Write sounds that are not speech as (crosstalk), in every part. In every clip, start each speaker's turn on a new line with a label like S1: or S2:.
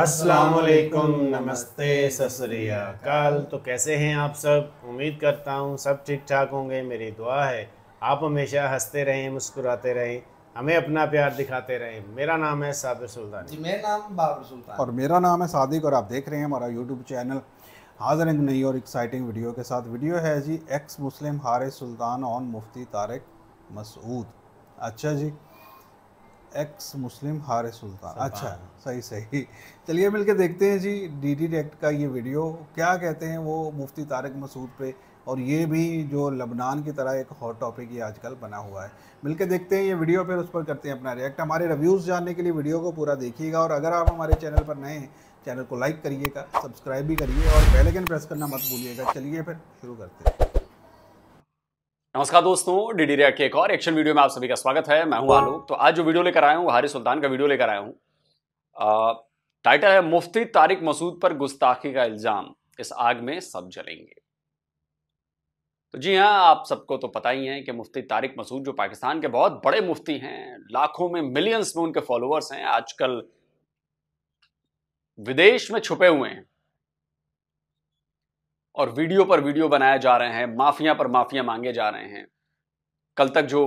S1: अस्सलाम वालेकुम नमस्ते
S2: सतरियाकाल तो कैसे हैं आप सब उम्मीद करता हूँ सब ठीक ठाक होंगे मेरी दुआ है आप हमेशा हंसते रहें मुस्कुराते रहें हमें अपना प्यार दिखाते रहें मेरा नाम है साबिर सुल्तान जी मेरा
S3: नाम बाबर सुल्तान और मेरा नाम है सादिक और आप देख रहे हैं हमारा यूट्यूब चैनल हाजिर एक नई और एक्साइटिंग वीडियो के साथ वीडियो है जी एक्स मुस्लिम हार सुल्तान ऑन मुफ्ती तारक मसूद अच्छा जी एक्स मुस्लिम हार सुल्तान अच्छा सही सही चलिए मिलके देखते हैं जी डी डी डेक्ट का ये वीडियो क्या कहते हैं वो मुफ्ती तारक मसूद पे और ये भी जो लबनान की तरह एक हॉट टॉपिक ये आजकल बना हुआ है मिलके देखते हैं ये वीडियो फिर उस पर करते हैं अपना रिएक्ट हमारे रिव्यूज़ जानने के लिए वीडियो को पूरा देखिएगा और अगर आप हमारे चैनल पर नए हैं चैनल को लाइक करिएगा सब्सक्राइब भी करिए और बेल प्रेस करना मत भूलिएगा चलिए फिर शुरू करते हैं
S4: नमस्कार दोस्तों डीडी रिया के एक और एक्शन वीडियो में आप सभी का स्वागत है मैं हूं आलोक तो आज जो वीडियो लेकर आया हूं हारिस सुल्तान का वीडियो लेकर आया हूं टाइटल है मुफ्ती तारिक मसूद पर गुस्ताखी का इल्जाम इस आग में सब जलेंगे तो जी हाँ आप सबको तो पता ही है कि मुफ्ती तारिक मसूद जो पाकिस्तान के बहुत बड़े मुफ्ती हैं लाखों में मिलियंस में उनके फॉलोअर्स हैं आजकल विदेश में छुपे हुए हैं और वीडियो पर वीडियो बनाए जा रहे हैं माफिया पर माफिया मांगे जा रहे हैं कल तक जो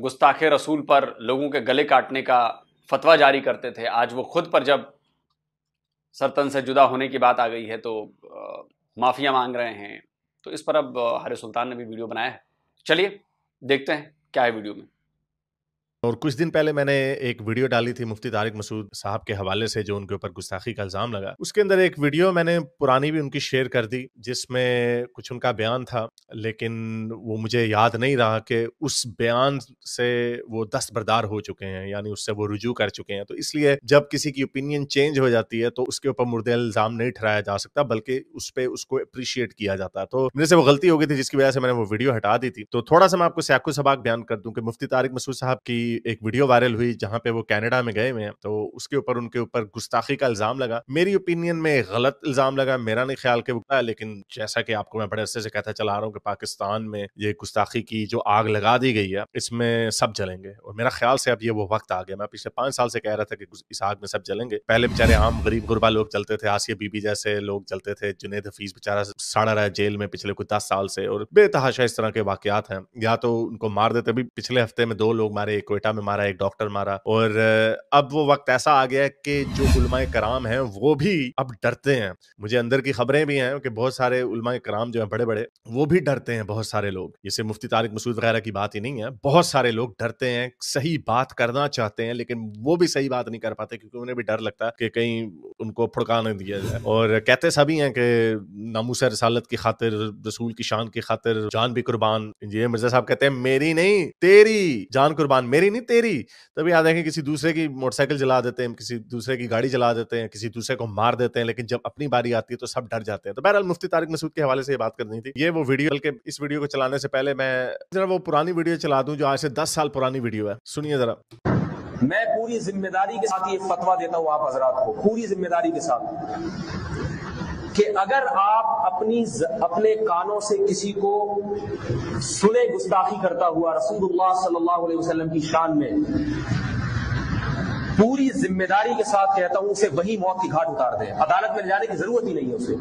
S4: गुस्ताखे रसूल पर लोगों के गले काटने का फतवा जारी करते थे आज वो खुद पर जब सरतन से जुदा होने की बात आ गई है तो माफिया मांग रहे हैं तो इस पर अब हरे सुल्तान ने भी वीडियो बनाया है चलिए देखते हैं क्या है वीडियो में
S1: और कुछ दिन पहले मैंने एक वीडियो डाली थी मुफ्ती तारिक मसूद साहब के हवाले से जो उनके ऊपर गुस्ताखी का इल्ज़ाम लगा उसके अंदर एक वीडियो मैंने पुरानी भी उनकी शेयर कर दी जिसमें कुछ उनका बयान था लेकिन वो मुझे याद नहीं रहा कि उस बयान से वो दस्तबरदार हो चुके हैं यानी उससे वो रुजू कर चुके हैं तो इसलिए जब किसी की ओपिनियन चेंज हो जाती है तो उसके ऊपर मुर्दे इल्ज़ाम नहीं ठहराया जा सकता बल्कि उस पर उसको अप्रिशिएट किया जाता है तो मेरे से वो गलती हो गई थी जिसकी वजह से मैंने वो वीडियो हटा दी थी तो थोड़ा सा मैं आपको सैकु सबाक बयान कर दूँ कि मुफ्ती तारिक मसूद साहब की एक वीडियो वायरल हुई जहां पे वो कनाडा में गए हुए हैं तो उसके ऊपर उनके ऊपर गुस्ताखी का इल्जाम लगा मेरी ओपिनियन में गलत इल्जाम लगा मेरा नहीं ख्याल के बुरा लेकिन जैसा कि आपको मैं बड़े अरसे से कहता चला रहा हूँ कि पाकिस्तान में ये गुस्ताखी की जो आग लगा दी गई है इसमें सब जलेंगे और मेरा ख्याल से अब ये वो वक्त आ गया मैं पिछले पांच साल से कह रहा था कि इस आग में सब जलेंगे पहले बेचारे आम गरीब गुरबा लोग चलते थे आसिया बीबी जैसे लोग चलते थे जुनेद हफीज बेचारा साड़ा रहा जेल में पिछले कुछ दस साल से और बेतहाशा इस तरह के वाकत हैं या तो उनको मार देते अभी पिछले हफ्ते में दो लोग मारे एक कोयटा में मारा एक डॉक्टर मारा और अब वो वक्त ऐसा आ गया है कि जो उलमा कराम है वो भी अब डरते हैं मुझे अंदर की खबरें भी हैं कि बहुत सारे उलमा कराम जो है बड़े बड़े वो भी डरते हैं बहुत सारे लोग जैसे मुफ्ती तारिक मसूद वगैरह की बात ही नहीं है बहुत सारे लोग डरते हैं सही बात करना चाहते हैं लेकिन वो भी सही बात नहीं कर पाते क्योंकि उन्हें भी डर लगता है कि कहीं उनको फुड़का नहीं दिया जाए और कहते सभी हैं कि नामूस रसालत की खातिर रसूल की शान की खातिर जान भी कुर्बान ये मिर्जा साहब कहते हैं मेरी नहीं तेरी जान कुर्बान मेरी मेरी नहीं तेरी तभी याद देखें किसी दूसरे की मोटरसाइकिल जला देते हैं किसी दूसरे की गाड़ी जला देते हैं किसी दूसरे को मार देते हैं लेकिन जब अपनी बारी आती है तो सब डर जाते हैं तो बहरहाल मुफ्ती तारिक मसूद के हवाले से ये बात करनी थी ये वो वीडियो के इस वीडियो को चलाने से पहले मैं जरा वो पुरानी वीडियो चला दूँ जो आज से दस साल पुरानी वीडियो है सुनिए जरा
S5: मैं पूरी जिम्मेदारी के साथ ये फतवा देता हूँ आप हजरात को पूरी जिम्मेदारी के साथ कि अगर आप अपनी अपने कानों से किसी को सुने गुस्ताखी करता हुआ रसूलुल्लाह सल्लल्लाहु अलैहि वसल्लम की शान में पूरी जिम्मेदारी के साथ कहता हूं उसे वही मौत की घाट उतार दे अदालत में जाने की जरूरत ही नहीं है उसे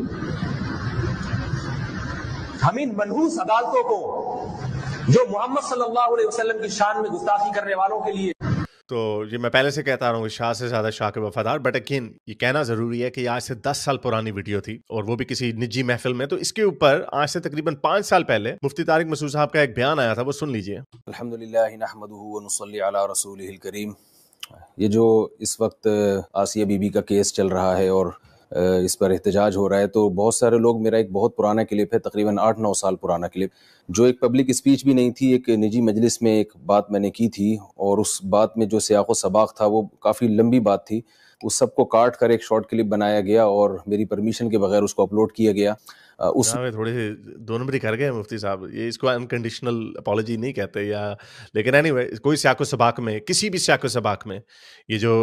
S5: हम इन मनहूस अदालतों को जो मोहम्मद सल्लल्लाहु अलैहि वसल्लम की शान में गुस्ताखी करने वालों के
S1: लिए तो ये मैं पहले से कहता रहा हूँ शाह से ज़्यादा शाह के वफादार बट अगेन ये कहना ज़रूरी है कि आज से दस साल पुरानी वीडियो थी और वो भी किसी निजी महफिल में तो इसके ऊपर आज से तकरीबन पांच साल पहले मुफ्ती तारिक मसूद साहब का एक बयान आया था वो सुन लीजिए
S5: अलहमदिल्ला करीम ये जो इस वक्त आसिया बीबी का केस चल रहा है और इस पर एहतजाज हो रहा है तो बहुत सारे लोग मेरा एक बहुत पुराना क्लिप है तकरीबन आठ नौ साल पुराना क्लिप जो एक पब्लिक स्पीच भी नहीं थी एक निजी मजलिस में एक बात मैंने की थी और उस बात में जो सियाको सबाक था वो काफ़ी लंबी बात थी उस सबको काट कर एक शॉर्ट क्लिप बनाया गया और मेरी परमिशन के बगैर उसको अपलोड किया गया उस
S1: थोड़े से दो नंबर ही कर गए मुफ्ती साहब ये इसको अनकंडीशनल अपॉलोजी नहीं कहते या लेकिन एनी anyway, कोई सियाको सबाक में किसी भी सियाको सबाक में ये जो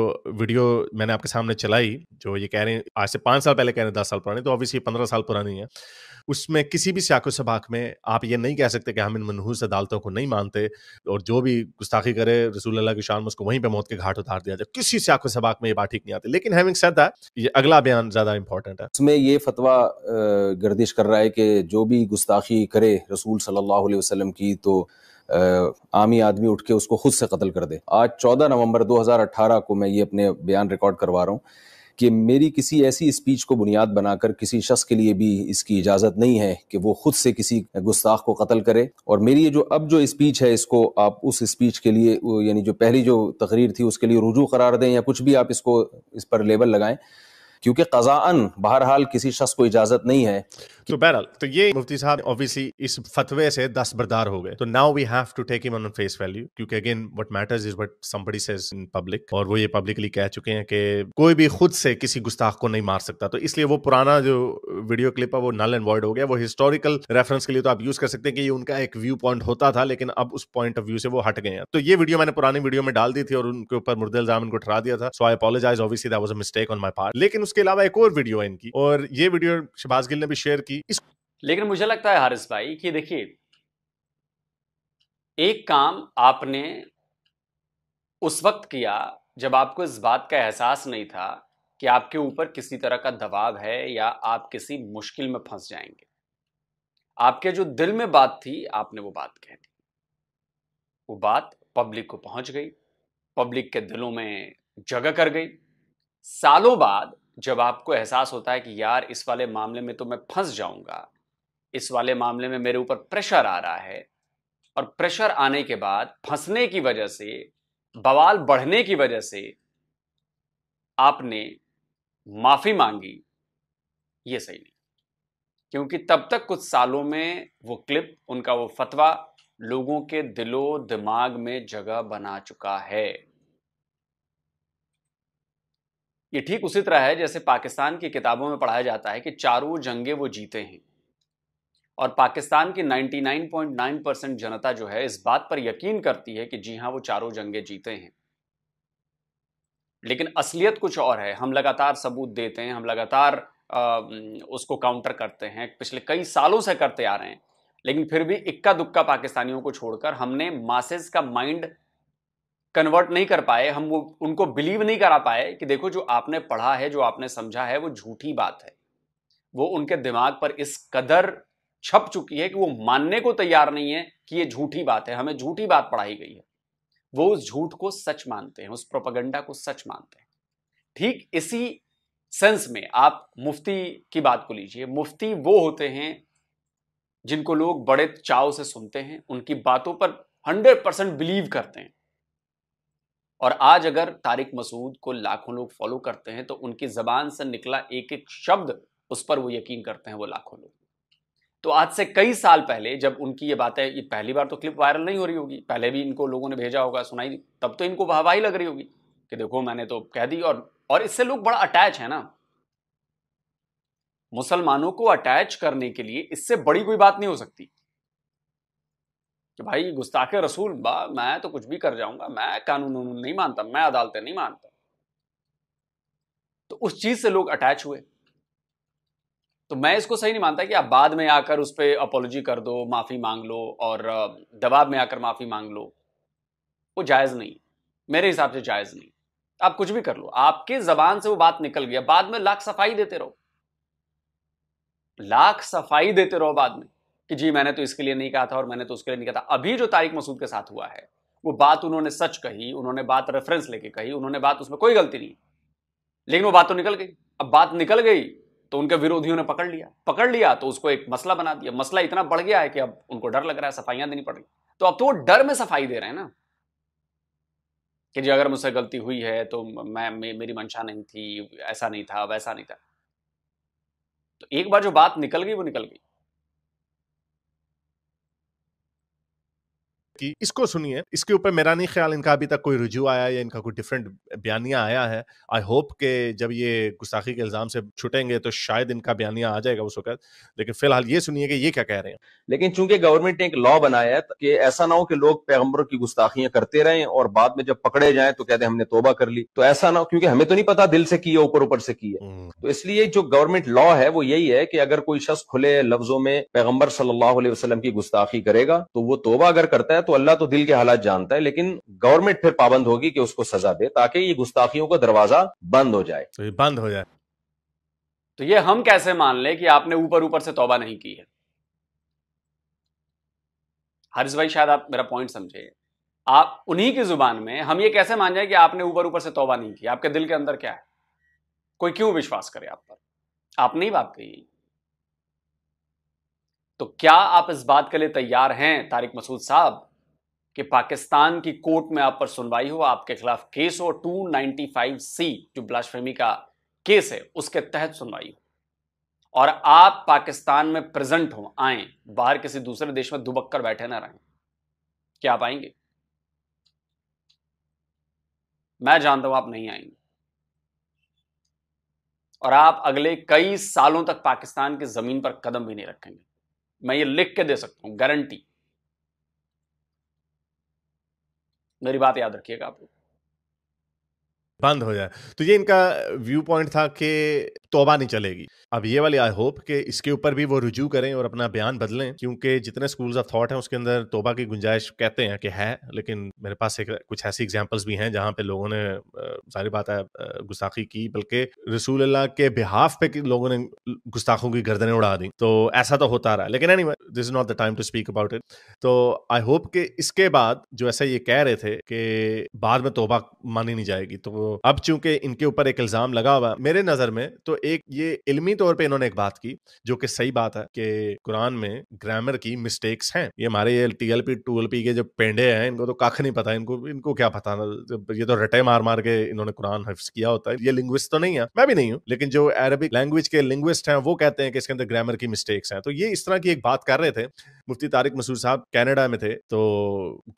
S1: वीडियो मैंने आपके सामने चलाई जो ये कह रहे हैं आज से पाँच साल पहले कह रहे हैं दस साल पुरानी तो ऑब्वियसली पंद्रह साल पुरानी है उसमें किसी भी सियाको सबाक में आप ये नहीं कह सकते कि हम इन मनहूस अदालतों को नहीं मानते और जो भी गुस्ताखी करे रसूल अल्लाह की शान में उसको वहीं पर मौत के घाट उतार दिया जाए किसी सियाको सबाक में ये बात ठीक नहीं आती लेकिन हैविंग सेड दैट ये अगला बयान ज़्यादा इंपॉर्टेंट है उसमें ये फतवा
S5: गर्दी पेश कर रहा है कि जो भी गुस्ताखी करे रसूल सल्लल्लाहु अलैहि वसल्लम की तो आमी आदमी उठ के उसको खुद से कत्ल कर दे आज 14 नवंबर 2018 को मैं ये अपने बयान रिकॉर्ड करवा रहा हूँ कि मेरी किसी ऐसी स्पीच को बुनियाद बनाकर किसी शख्स के लिए भी इसकी इजाज़त नहीं है कि वो खुद से किसी गुस्ताख को कत्ल करे और मेरी ये जो अब जो स्पीच है इसको आप उस स्पीच के लिए यानी जो पहली जो तकरीर थी उसके लिए रुजू करार दें या कुछ भी आप इसको इस पर लेबल लगाएं क्योंकि कजान बहरहाल किसी शख्स को
S1: इजाजत नहीं है तो बहरहाल तो ये मुफ्ती साहब ऑब्वियसली इस फतवे से दस बरदार हो गए तो now we have to take him on face value क्योंकि again what matters is what somebody says in public और वो ये पब्लिकली कह चुके हैं कि कोई भी खुद से किसी गुस्ताख को नहीं मार सकता तो इसलिए वो पुराना जो वीडियो क्लिप है वो नल एंड वॉइड हो गया वो हिस्टोरिकल रेफरेंस के लिए तो आप यूज कर सकते हैं कि ये उनका एक व्यू पॉइंट होता था लेकिन अब उस पॉइंट ऑफ व्यू से वो हट गए हैं तो ये वीडियो मैंने पुरानी वीडियो में डाल दी थी और उनके ऊपर मुर्दे इल्जाम को ठहरा दिया था so I apologize obviously that was a mistake on my part लेकिन उस उसके अलावा एक और वीडियो है इनकी और ये वीडियो शिबाज गिल ने भी शेयर की इस...
S4: लेकिन मुझे लगता है हारिस भाई कि देखिए एक काम आपने उस वक्त किया जब आपको इस बात का एहसास नहीं था कि आपके ऊपर किसी तरह का दबाव है या आप किसी मुश्किल में फंस जाएंगे आपके जो दिल में बात थी आपने वो बात कह दी वो बात पब्लिक को पहुंच गई पब्लिक के दिलों में जगह कर गई सालों बाद जब आपको एहसास होता है कि यार इस वाले मामले में तो मैं फंस जाऊंगा इस वाले मामले में मेरे ऊपर प्रेशर आ रहा है और प्रेशर आने के बाद फंसने की वजह से बवाल बढ़ने की वजह से आपने माफी मांगी ये सही नहीं क्योंकि तब तक कुछ सालों में वो क्लिप उनका वो फतवा लोगों के दिलो दिमाग में जगह बना चुका है ये ठीक उसी तरह है जैसे पाकिस्तान की किताबों में पढ़ाया जाता है कि चारों जंगे वो जीते हैं और पाकिस्तान की 99.9 परसेंट जनता जो है इस बात पर यकीन करती है कि जी हां वो चारों जंगे जीते हैं लेकिन असलियत कुछ और है हम लगातार सबूत देते हैं हम लगातार आ, उसको काउंटर करते हैं पिछले कई सालों से करते आ रहे हैं लेकिन फिर भी इक्का दुक्का पाकिस्तानियों को छोड़कर हमने मासेस का माइंड कन्वर्ट नहीं कर पाए हम वो उनको बिलीव नहीं करा पाए कि देखो जो आपने पढ़ा है जो आपने समझा है वो झूठी बात है वो उनके दिमाग पर इस कदर छप चुकी है कि वो मानने को तैयार नहीं है कि ये झूठी बात है हमें झूठी बात पढ़ाई गई है वो उस झूठ को सच मानते हैं उस प्रोपागेंडा को सच मानते हैं ठीक इसी सेंस में आप मुफ्ती की बात को लीजिए मुफ्ती वो होते हैं जिनको लोग बड़े चाव से सुनते हैं उनकी बातों पर हंड्रेड परसेंट बिलीव करते हैं और आज अगर तारिक मसूद को लाखों लोग फॉलो करते हैं तो उनकी जबान से निकला एक एक शब्द उस पर वो यकीन करते हैं वो लाखों लोग तो आज से कई साल पहले जब उनकी ये बातें ये पहली बार तो क्लिप वायरल नहीं हो रही होगी पहले भी इनको लोगों ने भेजा होगा सुनाई तब तो इनको वाहवाही लग रही होगी कि देखो मैंने तो कह दी और और इससे लोग बड़ा अटैच है ना मुसलमानों को अटैच करने के लिए इससे बड़ी कोई बात नहीं हो सकती कि भाई गुस्ताखे रसूल बा मैं तो कुछ भी कर जाऊंगा मैं कानून वानून नहीं मानता मैं अदालतें नहीं मानता तो उस चीज से लोग अटैच हुए तो मैं इसको सही नहीं मानता कि आप बाद में आकर उस पर अपोलॉजी कर दो माफ़ी मांग लो और दबाव में आकर माफ़ी मांग लो वो जायज़ नहीं मेरे हिसाब से जायज़ नहीं आप कुछ भी कर लो आपके ज़बान से वो बात निकल गया बाद में लाख सफाई देते रहो लाख सफाई देते रहो बाद में कि जी मैंने तो इसके लिए नहीं कहा था और मैंने तो उसके लिए नहीं कहा था अभी जो तारिक मसूद के साथ हुआ है वो बात उन्होंने सच कही उन्होंने बात रेफरेंस लेके कही उन्होंने बात उसमें कोई गलती नहीं लेकिन वो बात तो निकल गई अब बात निकल गई तो उनके विरोधियों ने पकड़ लिया पकड़ लिया तो उसको एक मसला बना दिया मसला इतना बढ़ गया है कि अब उनको डर लग रहा है सफाइयां देनी पड़ रही तो अब तो वो डर में सफाई दे रहे हैं ना कि जी अगर मुझसे गलती हुई है तो मैं मे, मेरी मंशा नहीं थी ऐसा नहीं था वैसा नहीं था तो एक बार जो बात निकल गई वो निकल गई
S1: की इसको सुनिए इसके ऊपर मेरा नहीं ख्याल इनका अभी तक कोई रुझू आया या इनका कोई डिफरेंट बयानिया आया है आई होप के जब ये गुस्ताखी के इल्ज़ाम से छुटेंगे तो शायद इनका बयानिया आ जाएगा उस वक्त लेकिन फिलहाल ये सुनिए कि ये क्या कह रहे हैं लेकिन चूंकि गवर्नमेंट ने एक लॉ बनाया है कि
S5: ऐसा ना हो कि लोग पैगम्बरों की गुस्ताखियां करते रहे और बाद में जब पकड़े जाए तो कहते हैं हमने तोबा कर ली तो ऐसा ना हो क्योंकि हमें तो नहीं पता दिल से की है ऊपर ऊपर से की है हम्म। तो इसलिए जो गवर्नमेंट लॉ है वो यही है कि अगर कोई शख्स खुले लफ्जों में पैगम्बर सल्लाह की गुस्ताखी करेगा तो वो तोबा अगर करता है तो अल्लाह तो दिल के हालात जानता है लेकिन गवर्नमेंट फिर पाबंद होगी कि उसको सजा दे ताकि ये गुस्ताखियों का दरवाजा बंद हो जाए तो
S1: ये बंद हो जाए
S4: तो ये हम कैसे मान ले कि आपने ऊपर ऊपर से तौबा नहीं की है हर्ष भाई शायद आप मेरा पॉइंट समझे आप उन्हीं की जुबान में हम ये कैसे मान जाए कि आपने ऊपर ऊपर से तौबा नहीं की आपके दिल के अंदर क्या है कोई क्यों विश्वास करे आप पर आपने ही बात कही तो क्या आप इस बात के लिए तैयार हैं तारिक मसूद साहब कि पाकिस्तान की कोर्ट में आप पर सुनवाई हो आपके खिलाफ केस हो 295 सी जो ब्लास्फेमी का केस है उसके तहत सुनवाई हो और आप पाकिस्तान में प्रेजेंट हो आए बाहर किसी दूसरे देश में दुबक कर बैठे ना रहें क्या आप आएंगे मैं जानता हूं आप नहीं आएंगे और आप अगले कई सालों तक पाकिस्तान की जमीन पर कदम भी नहीं रखेंगे मैं ये लिख के दे सकता हूं गारंटी मेरी बात याद रखिएगा आप लोग
S1: बंद हो जाए तो ये इनका व्यू पॉइंट था कि तोबा नहीं चलेगी अब ये वाली आई होप कि इसके ऊपर भी वो रुजू करें और अपना बयान बदलें क्योंकि जितने स्कूल्स ऑफ थॉट हैं उसके अंदर तोबा की गुंजाइश कहते हैं कि है लेकिन मेरे पास एक कुछ ऐसी एग्जांपल्स भी हैं जहां पे लोगों ने सारी बात है गुस्ताखी की बल्कि रसूल अल्लाह के बिहाफ पे लोगों ने गुस्ताखों की गर्दनें उड़ा दी तो ऐसा तो होता रहा लेकिन any this is not the time to speak about it तो आई होप कि इसके बाद जो ऐसा ये कह रहे थे कि बाद में तोबा मानी नहीं जाएगी तो तो अब चूंकि इनके ऊपर एक इल्ज़ाम लगा हुआ मेरे नज़र में तो एक ये इलमी तौर पर इन्होंने एक बात की जो कि सही बात है कि कुरान में ग्रामर की मिस्टेक्स हैं ये हमारे ये T L P two L P के जो पेंडे हैं इनको तो कख नहीं पता इनको इनको क्या पता ये तो रटे मार मार के इन्होंने कुरान हफ्स किया होता है ये लिंग्विस्ट तो नहीं है मैं भी नहीं हूँ लेकिन जो अरबिक लैंग्वेज के लिंग्विस्ट हैं वो कहते हैं कि इसके अंदर ग्रामर की मिस्टेक्स हैं तो ये इस तरह की एक बात कर रहे थे मुफ्ती तारिक मसूद साहब कैनेडा में थे तो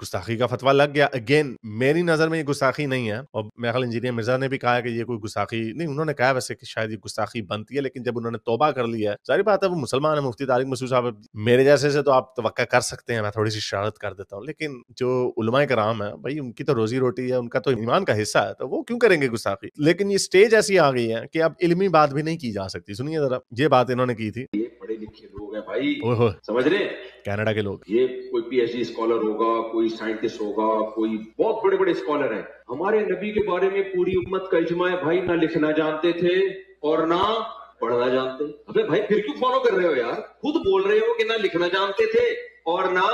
S1: गुस्ताखी का फतवा लग गया अगेन मेरी नजर में ये गुस्ताखी नहीं है और मैं ख्याल इंजीनियर मिर्जा ने भी कहा कि ये कोई गुस्ताखी नहीं उन्होंने कहा वैसे कि शायद ये गुस्ताखी बनती है लेकिन जब उन्होंने तोबा कर लिया है सारी बात है वो मुसलमान है मुफ्ती तारिक मसूद साहब मेरे जैसे से तो आप तो कर सकते हैं मैं थोड़ी सी शरारत कर देता हूँ लेकिन जो उलमा कराम है भाई उनकी तो रोजी रोटी है उनका तो ईमान का हिस्सा है तो वो क्यों करेंगे गुस्ताखी लेकिन ये स्टेज ऐसी आ गई है कि अब इलमी बात भी नहीं की जा सकती सुनिए जरा ये बात इन्होंने की थी
S5: पढ़े लिखे लोग हैं भाई समझ रहे कनाडा के लोग ये कोई पीएचडी स्कॉलर होगा कोई साइंटिस्ट होगा कोई बहुत बड़े बड़े स्कॉलर हैं हमारे नबी के बारे में पूरी उम्मत का इजमा है भाई ना लिखना जानते थे और ना पढ़ना जानते अबे भाई फिर क्यों फॉलो कर रहे हो यार खुद बोल रहे हो कि ना लिखना जानते थे और ना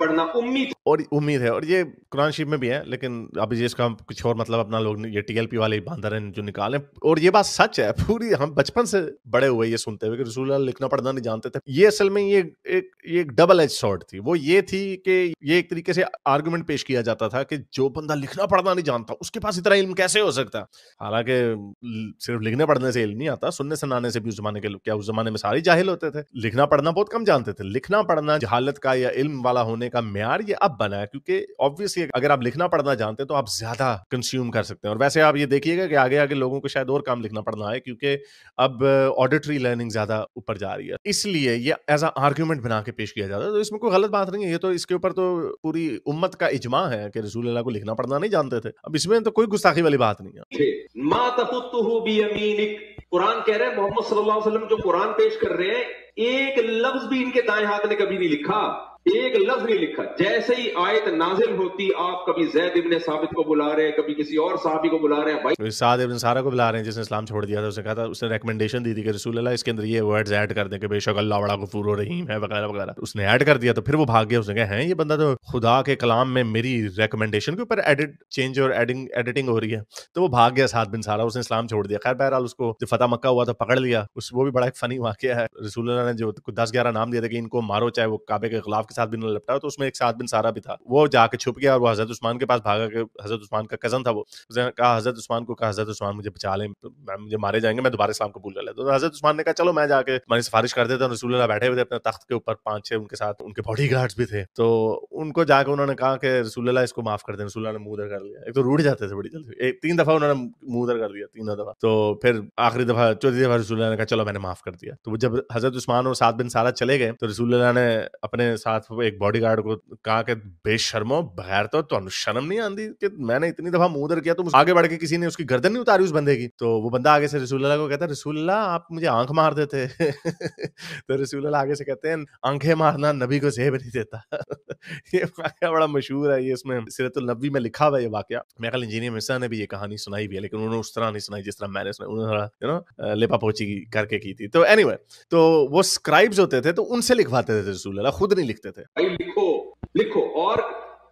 S1: पढ़ना उम्मीद और उम्मीद है और ये कुरान शरीफ में भी है लेकिन अभी जिसका इसका कुछ और मतलब अपना लोग ये टीएलपी वाले बांधर रहे जो निकाले और ये बात सच है पूरी हम बचपन से बड़े हुए ये सुनते हुए कि रसूल लिखना पढ़ना नहीं जानते थे ये असल में ये एक ये एक डबल एज शॉर्ट थी वो ये थी कि ये एक तरीके से आर्गूमेंट पेश किया जाता था कि जो बंदा लिखना पढ़ना नहीं जानता उसके पास इतना इल्म कैसे हो सकता हालांकि सिर्फ लिखने पढ़ने से इल्म नहीं आता सुनने सुनाने से भी उस जमाने के लोग क्या उस जमाने में सारे जाहिल होते थे लिखना पढ़ना बहुत कम जानते थे लिखना पढ़ना जहालत का या इल्म वाला होने का म्यार ये अब आप बनाए क्योंकि ऑब्वियसली अगर आप लिखना पढ़ना जानते हैं तो आप ज्यादा कंज्यूम कर सकते हैं और वैसे आप ये देखिएगा कि आगे आगे लोगों को शायद और काम लिखना पड़ना है क्योंकि अब ऑडिटरी लर्निंग ज्यादा ऊपर जा रही है इसलिए ये एज अ आर्ग्यूमेंट बना के पेश किया जाता है तो इसमें कोई गलत बात नहीं है ये तो इसके ऊपर तो पूरी उम्मत का इजमा है कि रसूल को लिखना पढ़ना नहीं जानते थे अब इसमें तो कोई गुस्ताखी वाली बात नहीं है
S5: कुरान कह रहे हैं मोहम्मद सल्लल्लाहु अलैहि वसल्लम जो कुरान पेश कर रहे हैं एक लफ्ज भी इनके दाएं हाथ ने कभी नहीं लिखा एक लफ्ज नहीं लिखा जैसे ही आयत नाजिल होती आप कभी जैद इबन साबित को बुला रहे हैं कभी किसी और साहबी को बुला रहे हैं भाई
S1: तो साद इबन सारा को बुला रहे हैं जिसने इस्लाम छोड़ दिया था उसने कहा था उसने रिकमेंडेशन दी थी कि रसूल अल्लाह इसके अंदर ये वर्ड्स ऐड कर दें कि बेशक अल्लाह बड़ा गफूर रहीम है वगैरह वगैरह तो उसने ऐड कर दिया तो फिर वो भाग गया उसने कहा है ये बंदा तो खुदा के कलाम में मेरी रिकमेंडेशन के ऊपर एडिट चेंज और एडिंग एडिटिंग हो रही है तो वो भाग गया साद बिन सारा उसने इस्लाम छोड़ दिया खैर बहरहाल उसको जो फतह मक्का हुआ था पकड़ लिया उस वो भी बड़ा एक फनी वाक्य है रसूल ने जो दस ग्यारह नाम दिया था कि इनको मारो चाहे वो काबे के खिलाफ के साथ भी उन्होंने लपटा तो उसमें एक साथ बिन सारा भी था वो जाके छुप गया और वो हजरत उस्मान के पास भागा के हजरत उस्मान का कजन था वो उसने कहा हजरत उस्मान को कहा हजरत उस्मान मुझे बचा लें तो मुझे मारे जाएंगे मैं दोबारा इस्लाम कबूल कर लेता तो हजरत उस्मान ने कहा चलो मैं जाके मैंने सिफारिश कर देता रसूल बैठे हुए थे अपने तख्त के ऊपर पांच छः उनके साथ उनके बॉडी भी थे तो उनको जाकर उन्होंने कहा कि रसूल इसको माफ कर दे रसूल ने मुंह उधर कर लिया एक तो रूढ़ जाते थे बड़ी जल्दी एक तीन दफ़ा उन्होंने मुंह उधर कर दिया तीन दफ़ा तो फिर आखिरी दफ़ा चौथी दफ़ा रसूल ने कहा चलो मैंने माफ कर दिया तो जब हजरत उस्मान और सात बिन सारा चले गए तो रसूल ने अपने साथ साथ एक बॉडीगार्ड को कहा कि बेशर्मो बगैर तो तुम शर्म नहीं आंदी कि मैंने इतनी दफा मुंह उधर किया तो आगे बढ़ के किसी ने उसकी गर्दन नहीं उतारी उस बंदे की तो वो बंदा आगे से रसूल्ला को कहता है रसूल्ला आप मुझे आंख मार देते (laughs) तो रसूल्ला आगे से कहते हैं आंखें मारना नबी को सेब नहीं देता (laughs) ये वाक्य बड़ा मशहूर है ये इसमें सिरतुल नबी में लिखा हुआ ये वाक्य मेरा इंजीनियर मिश्रा ने भी ये कहानी सुनाई भी है लेकिन उन्होंने उस तरह नहीं सुनाई जिस तरह मैंने सुना उन्होंने लेपा पोची करके की थी तो एनी anyway, तो वो स्क्राइब्स होते थे तो उनसे लिखवाते थे रसूल खुद नहीं लिखते थे
S5: भाई लिखो लिखो और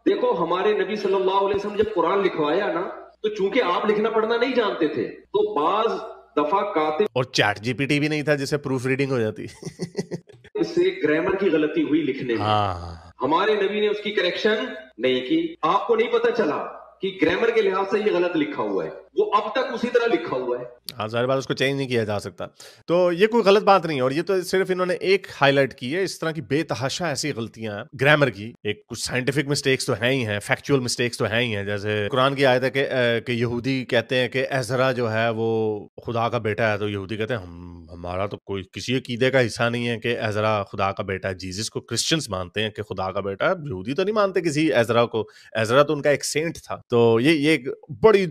S5: देखो हमारे नबी सल्लल्लाहु अलैहि वसल्लम जब कुरान लिखवाया ना तो चूंकि आप लिखना पढ़ना नहीं जानते थे तो बाज दफा
S1: काते और चैट जीपीटी भी नहीं था जिसे प्रूफ रीडिंग हो जाती
S5: इससे ग्रामर की गलती हुई लिखने में
S1: हाँ।
S5: हमारे नबी ने उसकी करेक्शन नहीं की आपको नहीं पता चला कि ग्रामर के लिहाज से ये गलत लिखा हुआ है वो अब तक उसी तरह लिखा हुआ है
S1: हाँ जाहिर बात उसको चेंज नहीं किया जा सकता तो ये कोई गलत बात नहीं है और ये तो सिर्फ इन्होंने एक हाईलाइट की है इस तरह की बेतहाशा ऐसी गलतियां ग्रामर की एक कुछ साइंटिफिक मिस्टेक्स तो है ही हैं फैक्चुअल मिस्टेक्स तो है ही हैं जैसे कुरान की आयत है कि, कि यहूदी कहते हैं कि एजरा जो है वो खुदा का बेटा है तो यहूदी कहते हैं हम हमारा तो कोई किसी अकीदे का हिस्सा नहीं है कि एजरा खुदा का बेटा है जीसस को क्रिश्चियंस मानते हैं कि खुदा का बेटा है यहूदी तो नहीं मानते किसी एजरा को एजरा तो उनका एक सेंट था तो ये ये एक बड़ी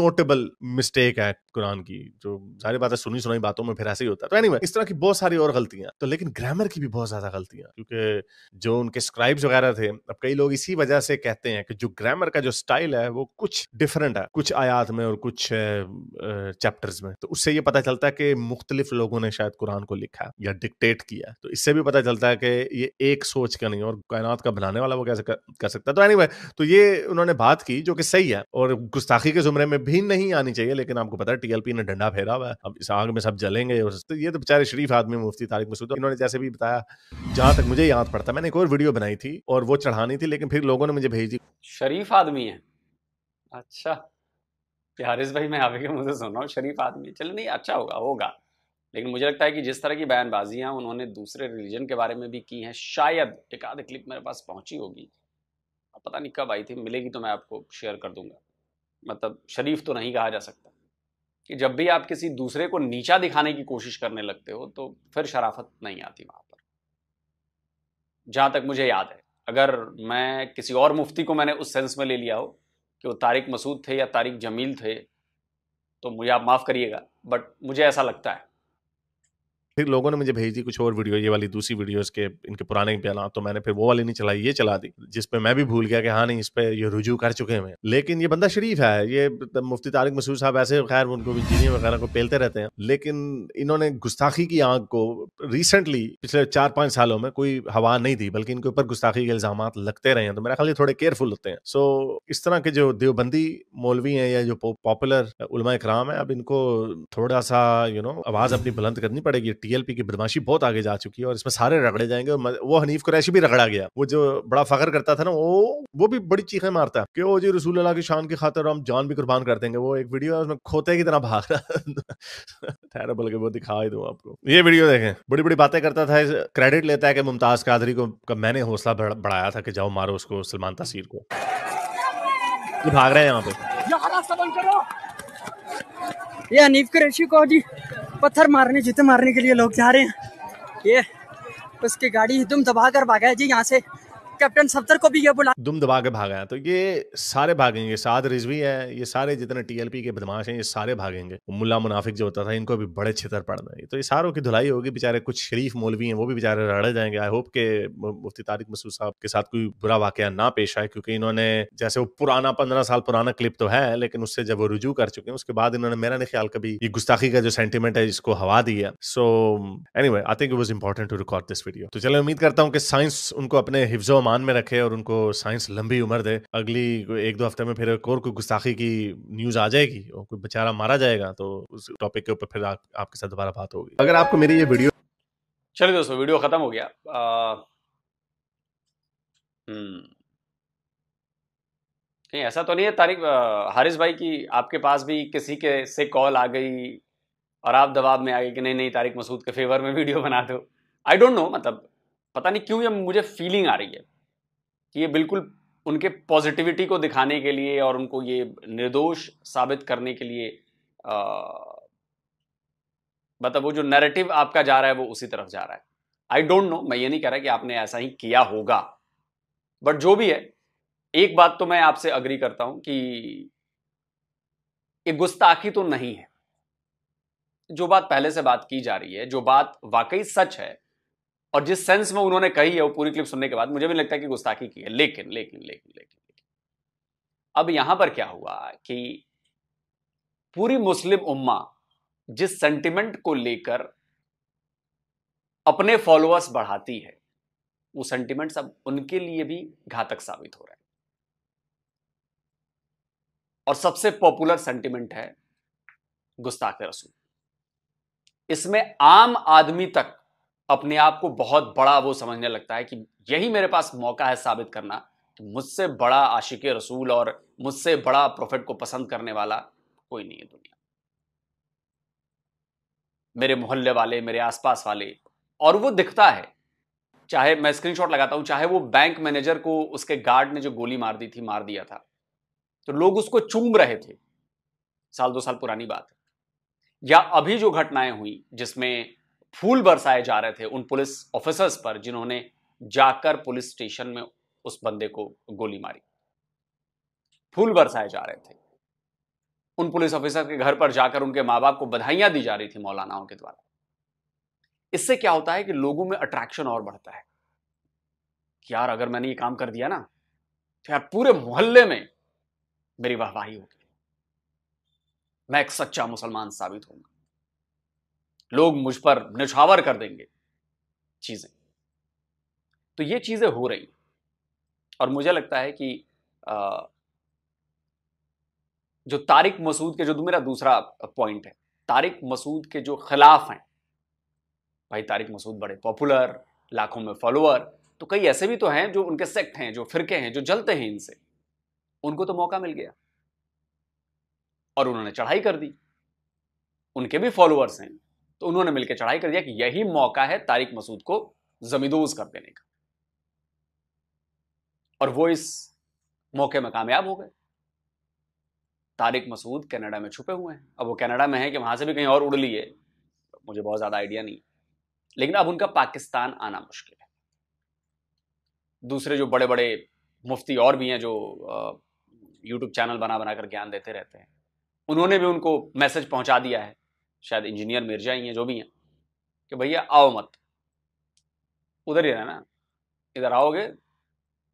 S1: note notable mistake at Quran की जो सारी बातें सुनी सुनाई बातों में फिर ऐसे ही होता है तो एनीवे anyway, इस तरह की बहुत सारी और गलतियां तो लेकिन ग्रामर की भी बहुत ज्यादा गलतियां क्योंकि जो उनके स्क्राइब्स वगैरह थे अब कई लोग इसी वजह से कहते हैं कि जो ग्रामर का जो स्टाइल है वो कुछ डिफरेंट है कुछ आयात में और कुछ चैप्टर्स में तो उससे ये पता चलता है कि मुख्तलिफ लोगों ने शायद कुरान को लिखा या डिक्टेट किया तो इससे भी पता चलता है कि ये एक सोच का नहीं और कायनात का बनाने वाला वो कैसे कर सकता है तो एनीवे तो ये उन्होंने बात की जो कि सही है और गुस्ताखी के जुमरे में भी नहीं आनी चाहिए लेकिन आपको पता टीएलपी ने डंडा फेरा हुआ अब इस आग में सब जलेंगे और तो ये तो बेचारे शरीफ आदमी मुफ्ती तारिक मसूद इन्होंने जैसे भी बताया जहां तक मुझे याद पड़ता मैंने एक और वीडियो बनाई थी और वो चढ़ानी थी लेकिन फिर लोगों ने मुझे भेज दी
S4: शरीफ आदमी है अच्छा हारिस भाई मैं आपके मुझे सुन रहा हूँ शरीफ आदमी चलो नहीं अच्छा होगा होगा लेकिन मुझे लगता है कि जिस तरह की बयानबाजियाँ उन्होंने दूसरे रिलीजन के बारे में भी की हैं शायद एक आध क्लिप मेरे पास पहुँची होगी पता नहीं कब आई थी मिलेगी तो मैं आपको शेयर कर दूंगा मतलब शरीफ तो नहीं कहा जा सकता कि जब भी आप किसी दूसरे को नीचा दिखाने की कोशिश करने लगते हो तो फिर शराफत नहीं आती वहाँ पर जहाँ तक मुझे याद है अगर मैं किसी और मुफ्ती को मैंने उस सेंस में ले लिया हो कि वो तारिक मसूद थे या तारिक जमील थे तो मुझे आप माफ़ करिएगा बट मुझे ऐसा लगता है
S1: फिर लोगों ने मुझे भेज दी कुछ और वीडियो ये वाली दूसरी वीडियोस के इनके पुराने पियाना तो मैंने फिर वो वाली नहीं चलाई ये चला दी जिसपे मैं भी भूल गया कि हाँ नहीं इस पर ये रुजू कर चुके हैं लेकिन ये बंदा शरीफ है ये मतलब मुफ्ती तारिक मसूद साहब ऐसे खैर उनको भी इंजीनियर वगैरह को पेलते रहते हैं लेकिन इन्होंने गुस्ताखी की आंख को रिसेंटली पिछले चार पांच सालों में कोई हवा नहीं थी बल्कि इनके ऊपर गुस्ताखी के इल्जाम लगते रहे हैं तो मेरा ख्याल थोड़े केयरफुल होते हैं सो इस तरह के जो देवबंदी मौलवी हैं या जो पॉपुलर उलमा इकराम है अब इनको थोड़ा सा यू नो आवाज अपनी बुलंद करनी पड़ेगी टीएलपी की बदमाशी बहुत आगे जा चुकी है और इसमें सारे रगड़े जाएंगे और वो हनीफ कुरैशी भी रगड़ा गया वो जो बड़ा फखर करता था ना वो वो भी बड़ी चीखें मारता कि वो जी रसूल अल्लाह की शान की खातर हम जान भी कुर्बान कर देंगे वो एक वीडियो है उसमें खोते की तरह भाग रहा (laughs) ठहरा के वो दिखा ही दूँ आपको ये वीडियो देखें बड़ी बड़ी बातें करता था क्रेडिट लेता है कि मुमताज़ कादरी को मैंने हौसला बढ़ाया था कि जाओ मारो उसको सलमान तसीर को ये भाग रहे हैं यहाँ
S4: पे ये हनीफ कुरैशी को जी पत्थर मारने जूते मारने के लिए लोग जा रहे हैं
S1: ये उसकी
S4: गाड़ी एकदम दबा कर भागा है जी यहाँ से
S1: कैप्टन सफ्तर को भी ये बुला दुम दबा के भागा तो ये सारे भागेंगे साध रिजवी है ये सारे जितने टीएलपी के बदमाश हैं ये सारे भागेंगे मुला मुनाफिक जो होता था इनको भी बड़े छितर पड़ना है तो ये सारों की धुलाई होगी बेचारे कुछ शरीफ मौलवी हैं वो भी बेचारे रड़े जाएंगे आई होप के मुफ्ती तारिक मसूद साहब के साथ कोई बुरा वाक़ ना पेश आए क्योंकि इन्होंने जैसे वो पुराना पंद्रह साल पुराना क्लिप तो है लेकिन उससे जब वो रुजू कर चुके हैं उसके बाद इन्होंने मेरा नहीं ख्याल कभी ये गुस्ताखी का जो सेंटीमेंट है इसको हवा दिया so any I think it was important to record this video तो चलो उम्मीद करता हूँ कि साइंस उनको अपने हिफ्जों मान में रखे और उनको साइंस लंबी उम्र दे अगली एक दो हफ्ते में फिर एक और कोई गुस्ताखी की न्यूज आ जाएगी और कोई बेचारा मारा जाएगा तो उस टॉपिक के ऊपर फिर आप, आपके साथ दोबारा बात होगी अगर आपको मेरी ये वीडियो चलिए दोस्तों वीडियो खत्म
S4: हो गया आ... हम्म। नहीं ऐसा तो नहीं है तारिक हारिस भाई की आपके पास भी किसी के से कॉल आ गई और आप दबाव में आ गए कि नहीं नहीं तारिक मसूद के फेवर में वीडियो बना दो आई डोंट नो मतलब पता नहीं क्यों ये मुझे फीलिंग आ रही है कि ये बिल्कुल उनके पॉजिटिविटी को दिखाने के लिए और उनको ये निर्दोष साबित करने के लिए मतलब वो जो नैरेटिव आपका जा रहा है वो उसी तरफ जा रहा है आई डोंट नो मैं ये नहीं कह रहा कि आपने ऐसा ही किया होगा बट जो भी है एक बात तो मैं आपसे अग्री करता हूं कि ये गुस्ताखी तो नहीं है जो बात पहले से बात की जा रही है जो बात वाकई सच है और जिस सेंस में उन्होंने कही है वो पूरी क्लिप सुनने के बाद मुझे भी लगता है कि गुस्ताखी की है लेकिन लेकिन लेकिन लेकिन अब यहां पर क्या हुआ कि पूरी मुस्लिम उम्मा जिस सेंटिमेंट को लेकर अपने फॉलोअर्स बढ़ाती है वो सेंटिमेंट सब उनके लिए भी घातक साबित हो रहे हैं और सबसे पॉपुलर सेंटिमेंट है गुस्ताख रसूल इसमें आम आदमी तक अपने आप को बहुत बड़ा वो समझने लगता है कि यही मेरे पास मौका है साबित करना कि तो मुझसे बड़ा आशिक रसूल और मुझसे बड़ा प्रोफेट को पसंद करने वाला कोई नहीं है दुनिया मेरे मोहल्ले वाले मेरे आसपास वाले और वो दिखता है चाहे मैं स्क्रीनशॉट लगाता हूं चाहे वो बैंक मैनेजर को उसके गार्ड ने जो गोली मार दी थी मार दिया था तो लोग उसको चूम रहे थे साल दो साल पुरानी बात है या अभी जो घटनाएं हुई जिसमें फूल बरसाए जा रहे थे उन पुलिस ऑफिसर्स पर जिन्होंने जाकर पुलिस स्टेशन में उस बंदे को गोली मारी फूल बरसाए जा रहे थे उन पुलिस ऑफिसर के घर पर जाकर उनके मां बाप को बधाइयां दी जा रही थी मौलानाओं के द्वारा इससे क्या होता है कि लोगों में अट्रैक्शन और बढ़ता है कि यार अगर मैंने ये काम कर दिया ना तो यार पूरे मोहल्ले में मेरी वाहवाही होगी मैं एक सच्चा मुसलमान साबित होंगे लोग मुझ पर नछावर कर देंगे चीज़ें तो ये चीज़ें हो रही और मुझे लगता है कि आ, जो तारिक मसूद के जो मेरा दूसरा पॉइंट है तारिक मसूद के जो खिलाफ हैं भाई तारिक मसूद बड़े पॉपुलर लाखों में फॉलोअर तो कई ऐसे भी तो हैं जो उनके सेक्ट हैं जो फिरके हैं जो जलते हैं इनसे उनको तो मौका मिल गया और उन्होंने चढ़ाई कर दी उनके भी फॉलोअर्स हैं तो उन्होंने मिलकर चढ़ाई कर दिया कि यही मौका है तारिक मसूद को जमीदोज कर देने का और वो इस मौके में कामयाब हो गए तारिक मसूद कनाडा में छुपे हुए हैं अब वो कनाडा में है कि वहां से भी कहीं और उड़ लिए मुझे बहुत ज्यादा आइडिया नहीं लेकिन अब उनका पाकिस्तान आना मुश्किल है दूसरे जो बड़े बड़े मुफ्ती और भी हैं जो यूट्यूब चैनल बना बना कर ज्ञान देते रहते हैं उन्होंने भी उनको मैसेज पहुंचा दिया है शायद इंजीनियर मिर्जा ही हैं जो भी हैं कि भैया आओ मत उधर ही रहना इधर आओगे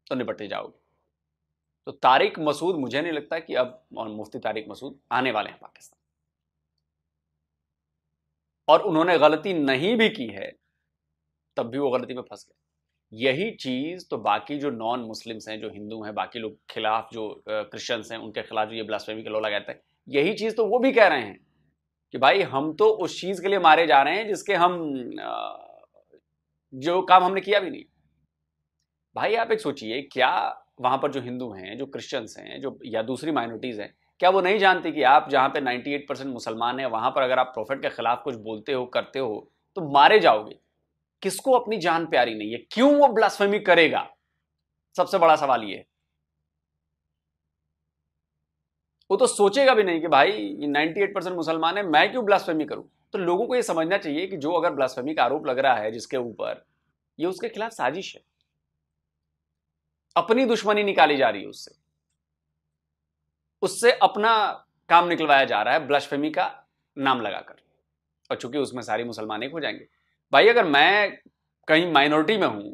S4: तो निपटे जाओगे तो तारिक मसूद मुझे नहीं लगता कि अब मुफ्ती तारिक मसूद आने वाले हैं पाकिस्तान और उन्होंने गलती नहीं भी की है तब भी वो गलती में फंस गए यही चीज तो बाकी जो नॉन मुस्लिम्स हैं जो हिंदू हैं बाकी लोग खिलाफ जो क्रिश्चियंस हैं उनके खिलाफ जो ये ब्लास्फेमी का लोला कहते हैं यही चीज तो वो भी कह रहे हैं कि भाई हम तो उस चीज़ के लिए मारे जा रहे हैं जिसके हम जो काम हमने किया भी नहीं भाई आप एक सोचिए क्या वहां पर जो हिंदू हैं जो क्रिश्चियंस हैं जो या दूसरी माइनॉरिटीज़ हैं क्या वो नहीं जानती कि आप जहां पे 98 परसेंट मुसलमान हैं वहां पर अगर आप प्रोफेट के खिलाफ कुछ बोलते हो करते हो तो मारे जाओगे किसको अपनी जान प्यारी नहीं है क्यों वो ब्लास्फेमी करेगा सबसे बड़ा सवाल ये है वो तो सोचेगा भी नहीं कि भाई ये 98 परसेंट मुसलमान है मैं क्यों ब्लास्फेमी करूं तो लोगों को ये समझना चाहिए कि जो अगर ब्लास्फेमी का आरोप लग रहा है जिसके ऊपर ये उसके खिलाफ साजिश है अपनी दुश्मनी निकाली जा रही है उससे उससे अपना काम निकलवाया जा रहा है ब्लास्फेमी का नाम लगाकर और चूंकि उसमें सारे मुसलमान एक हो जाएंगे भाई अगर मैं कहीं माइनॉरिटी में हूं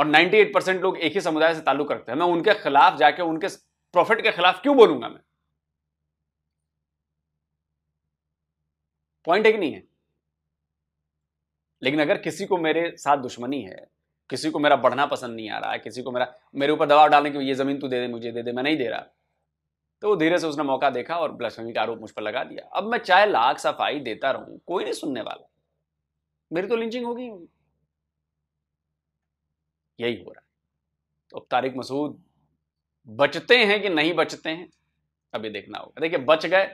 S4: और 98 परसेंट लोग एक ही समुदाय से ताल्लुक रखते हैं मैं उनके खिलाफ जाके उनके प्रॉफिट के खिलाफ क्यों बोलूंगा मैं पॉइंट एक नहीं है लेकिन अगर किसी को मेरे साथ दुश्मनी है किसी को मेरा बढ़ना पसंद नहीं आ रहा है किसी को मेरा मेरे ऊपर दबाव डालने की ये जमीन तू दे दे मुझे दे दे मैं नहीं दे रहा तो वो धीरे से उसने मौका देखा और ब्लशमी का आरोप मुझ पर लगा दिया अब मैं चाहे लाख सफाई देता रहूं कोई नहीं सुनने वाला मेरी तो लिंचिंग होगी यही हो रहा है तो अब तारिक मसूद बचते हैं कि नहीं बचते हैं अभी देखना होगा देखिए बच गए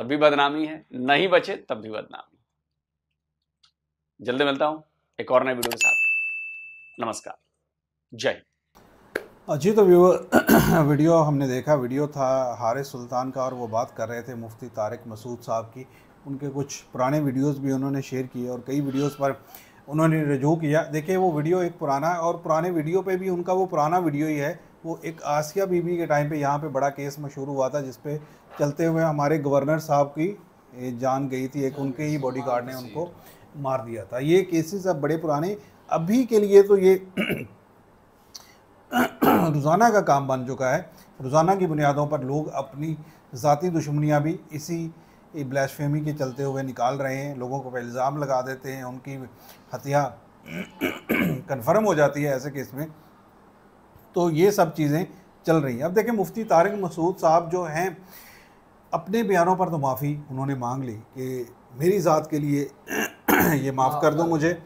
S4: तब भी बदनामी है नहीं बचे तब भी बदनामी जल्दी मिलता हूं एक और नए वीडियो के साथ नमस्कार जय
S3: जी तो (clears throat) वीडियो हमने देखा वीडियो था हारे सुल्तान का और वो बात कर रहे थे मुफ्ती तारिक मसूद साहब की उनके कुछ पुराने वीडियोस भी उन्होंने शेयर किए और कई वीडियोस पर उन्होंने रजू किया देखिए वो वीडियो एक पुराना है और पुराने वीडियो पे भी उनका वो पुराना वीडियो ही है वो एक आसिया बीबी के टाइम पे यहाँ पे बड़ा केस मशहूर हुआ था जिसपे चलते हुए हमारे गवर्नर साहब की जान गई थी एक उनके ही बॉडीगार्ड ने उनको मार दिया था ये केसेस अब बड़े पुराने अभी के लिए तो ये (coughs) रोज़ाना का काम बन चुका है रोज़ाना की बुनियादों पर लोग अपनी ज़ाती दुश्मनियाँ भी इसी ब्लैशफेमी के चलते हुए निकाल रहे हैं लोगों को इल्ज़ाम लगा देते हैं उनकी हत्या कन्फर्म (coughs) हो जाती है ऐसे केस में तो ये सब चीज़ें चल रही हैं अब देखें मुफ्ती तारक मसूद साहब जो हैं अपने बयानों पर तो माफ़ी उन्होंने मांग ली कि मेरी ज़ात के लिए (clears throat) ये माफ़ हाँ, कर दो हाँ। मुझे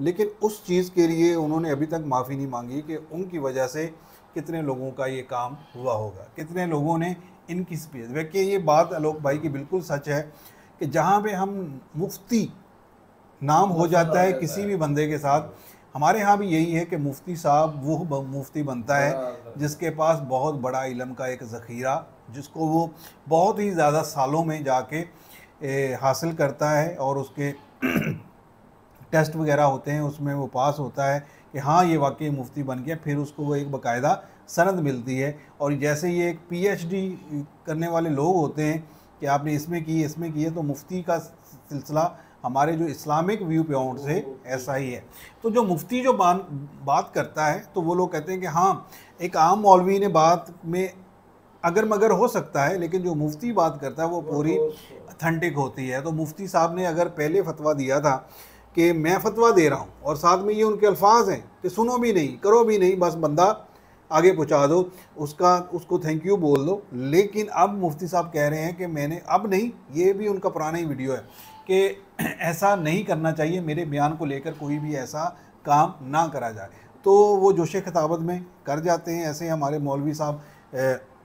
S3: लेकिन उस चीज़ के लिए उन्होंने अभी तक माफ़ी नहीं मांगी कि उनकी वजह से कितने लोगों का ये काम हुआ होगा कितने लोगों ने इनकी स्पीच देखिए ये बात आलोक भाई की बिल्कुल सच है कि जहाँ पे हम मुफ्ती नाम हो जाता है किसी भी बंदे के साथ हमारे यहाँ भी यही है कि मुफ्ती साहब वो मुफ्ती बनता है हाँ, हाँ। जिसके पास बहुत बड़ा इलम का एक ज़ख़ीरा जिसको वो बहुत ही ज़्यादा सालों में जाके हासिल करता है और उसके (clears throat) टेस्ट वगैरह होते हैं उसमें वो पास होता है कि हाँ ये वाकई मुफ्ती बन गया फिर उसको वो एक बाकायदा सनद मिलती है और जैसे ये एक पीएचडी करने वाले लोग होते हैं कि आपने इसमें की इसमें की है तो मुफ्ती का सिलसिला हमारे जो इस्लामिक व्यू पॉइंट से ऐसा ही है तो जो मुफ्ती जो बान बात करता है तो वो लोग कहते हैं कि हाँ एक आम मौलवी ने बात में अगर मगर हो सकता है लेकिन जो मुफ्ती बात करता है वो पूरी अथेंटिक तो होती है तो मुफ्ती साहब ने अगर पहले फतवा दिया था कि मैं फतवा दे रहा हूँ और साथ में ये उनके अल्फाज हैं कि सुनो भी नहीं करो भी नहीं बस बंदा आगे पहुँचा दो उसका उसको थैंक यू बोल दो लेकिन अब मुफ्ती साहब कह रहे हैं कि मैंने अब नहीं ये भी उनका पुराना ही वीडियो है कि (clears throat) ऐसा नहीं करना चाहिए मेरे बयान को लेकर कोई भी ऐसा काम ना करा जाए तो वो जोश खताबत में कर जाते हैं ऐसे हमारे मौलवी साहब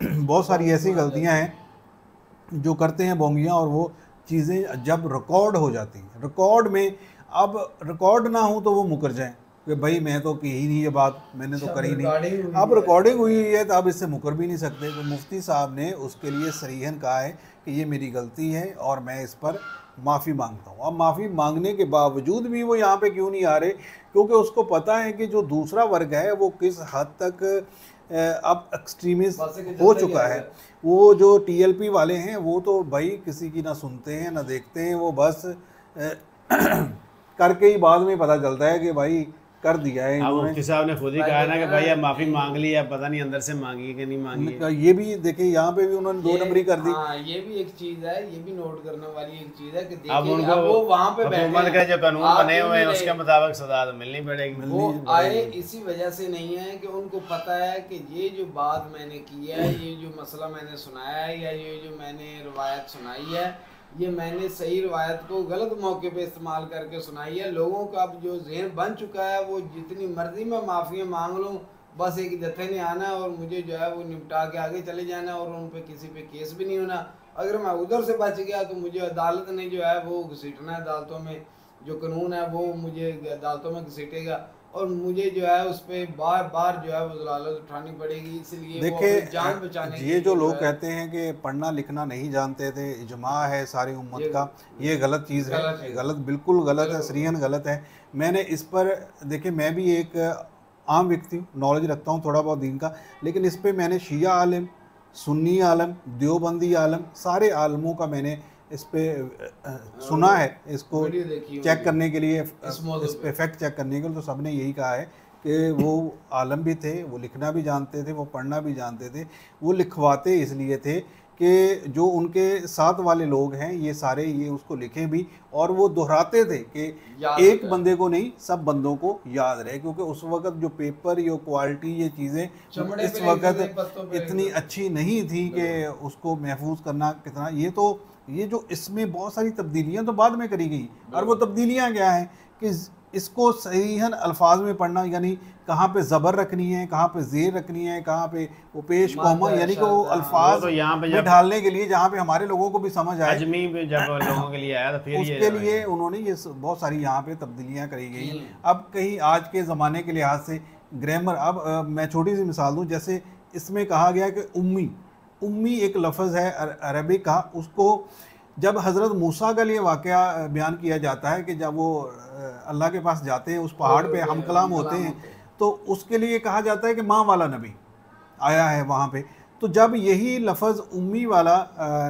S3: (clears throat) बहुत सारी ऐसी गलतियाँ हैं जो करते हैं बोंगियाँ और वो चीज़ें जब रिकॉर्ड हो जाती हैं रिकॉर्ड में अब रिकॉर्ड ना हो तो वो मुकर जाएँ कि भाई मैं तो की ही नहीं ये बात मैंने तो अच्छा, करी नहीं अब रिकॉर्डिंग हुई है तो अब इससे मुकर भी नहीं सकते तो मुफ्ती साहब ने उसके लिए सरीहन कहा है कि ये मेरी गलती है और मैं इस पर माफ़ी मांगता हूँ अब माफ़ी मांगने के बावजूद भी वो यहाँ पे क्यों नहीं आ रहे क्योंकि उसको पता है कि जो दूसरा वर्ग है वो किस हद तक अब एक्सट्रीमिस्ट हो चुका है वो जो टीएलपी वाले हैं वो तो भाई किसी की ना सुनते हैं ना देखते हैं वो बस (clears throat) करके ही बाद में पता चलता है कि भाई कर दिया है अब मुफ्ती साहब ने खुद ही कहा ना कि भाई अब
S2: माफी मांग ली है पता नहीं अंदर से मांगी कि
S3: नहीं मांगी ये भी देखे यहाँ पे भी उन्होंने दो नंबरी कर दी हाँ,
S2: ये भी एक चीज है ये भी नोट करने वाली एक चीज है कि अब उनको वो वहाँ पे बैठे के जो कानून बने हुए हैं उसके मुताबिक सजा तो मिलनी पड़ेगी वो आए इसी वजह से नहीं है की उनको पता है की ये जो बात मैंने की है ये जो मसला मैंने सुनाया है या ये जो मैंने रवायत सुनाई है ये मैंने सही रवायत को गलत मौके पे इस्तेमाल करके सुनाई है लोगों का अब जो जहन बन चुका है वो जितनी मर्जी मैं माफ़ियाँ मांग लूँ बस एक जत्थे ने आना और मुझे जो है वो निपटा के आगे चले जाना और उन पर किसी पे केस भी नहीं होना अगर मैं उधर से बच गया तो मुझे अदालत ने जो है वो घसीटना है अदालतों में जो कानून है वो मुझे अदालतों में घसीटेगा और मुझे जो है उस पर बार बार जो है वो जलालत उठानी पड़ेगी इसलिए देखिए जान हाँ, बचाने ये जो लोग कहते
S3: हैं कि पढ़ना लिखना नहीं जानते थे इजमा है सारी उम्मत का ये गलत चीज़ है गलत, बिल्कुल गलत है सरियन गलत है मैंने इस पर देखिए मैं भी एक आम व्यक्ति हूँ नॉलेज रखता हूँ थोड़ा बहुत दिन का लेकिन इस पर मैंने शिया आलम सुन्नी आलम देवबंदी आलम सारे आलमों का मैंने इस पर सुना है इसको चेक हाँ, करने के लिए इस पर इफेक्ट चेक करने के लिए तो सब ने यही कहा है कि वो आलम भी थे वो लिखना भी जानते थे वो पढ़ना भी जानते थे वो लिखवाते इसलिए थे कि जो उनके साथ वाले लोग हैं ये सारे ये उसको लिखे भी और वो दोहराते थे कि एक बंदे को नहीं सब बंदों को याद रहे क्योंकि उस वक्त जो पेपर यो क्वालिटी ये चीज़ें इस वक्त इतनी अच्छी नहीं थी कि उसको महफूज करना कितना ये तो ये जो इसमें बहुत सारी तब्दीलियाँ तो बाद में करी गई और वो तब्दीलियाँ क्या हैं कि इसको सहीहन अल्फाज में पढ़ना यानी कहाँ पे ज़बर रखनी है कहाँ पे जेर रखनी है कहाँ पे वो पेश कौमा तो यानी कि वो अल्फाज तो यहाँ पे ढालने के लिए जहाँ पे हमारे लोगों को भी समझ आए अजमी जब
S2: लोगों के लिए आया तो फिर उसके लिए
S3: उन्होंने ये बहुत सारी यहाँ पे तब्दीलियाँ करी गई हम्म। अब कहीं आज के ज़माने के लिहाज से ग्रामर अब मैं छोटी सी मिसाल दूँ जैसे इसमें कहा गया कि उम्मी उम्मी एक लफज है अरबी का उसको जब हज़रत मूसा का लिए वाक़ बयान किया जाता है कि जब वो अल्लाह के पास जाते हैं उस पहाड़ पे हम कलाम होते हैं तो उसके लिए कहा जाता है कि माँ वाला नबी आया है वहाँ पे तो जब यही लफज उम्मी वाला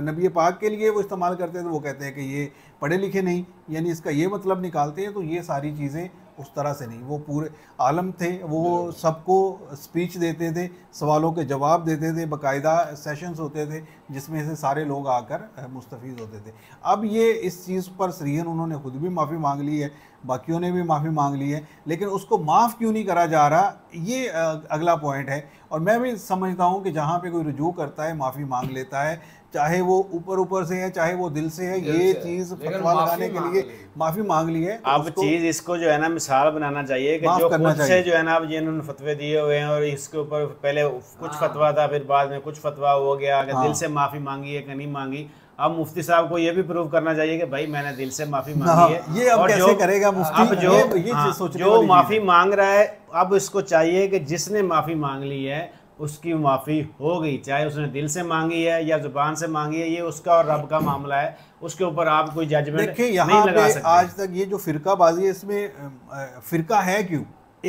S3: नबी पाक के लिए वो इस्तेमाल करते हैं तो वो कहते हैं कि ये पढ़े लिखे नहीं यानी इसका ये मतलब निकालते हैं तो ये सारी चीज़ें उस तरह से नहीं वो पूरे आलम थे वो सबको स्पीच देते थे सवालों के जवाब देते थे बकायदा सेशंस होते थे जिसमें से सारे लोग आकर मुस्तफ़ होते थे अब ये इस चीज़ पर सरीहन उन्होंने खुद भी माफ़ी मांग ली है बाकियों ने भी माफ़ी मांग ली है लेकिन उसको माफ़ क्यों नहीं करा जा रहा ये अगला पॉइंट है और मैं भी समझता हूँ कि जहाँ पे कोई रुजू करता है माफ़ी मांग लेता है चाहे वो ऊपर ऊपर से है चाहे वो दिल से है ये चीज़ लगाने के लिए माफ़ी मांग ली है
S2: तो चीज़ इसको जो है ना मिसाल बनाना चाहिए कि जो से जो है ना अब जिन्होंने फतवे दिए हुए हैं और इसके ऊपर पहले कुछ हाँ। फतवा था फिर बाद में कुछ फतवा हो गया दिल हाँ। से माफ़ी मांगी है कि नहीं मांगी अब मुफ्ती साहब को ये भी प्रूव करना चाहिए कि भाई मैंने दिल से माफी मांगी हाँ, है ये अब और कैसे करेगा मुफ्ती अब जो ये, ये हाँ, सोच जो माफी मांग रहा है अब इसको चाहिए कि जिसने माफी मांग ली है उसकी माफ़ी हो गई चाहे उसने दिल से मांगी है या जुबान से मांगी है ये उसका और रब का मामला है उसके ऊपर आप कोई जजमेंट नहीं लगा सकते
S3: आज तक ये जो फिरका बाजी है इसमें फिरका है क्यों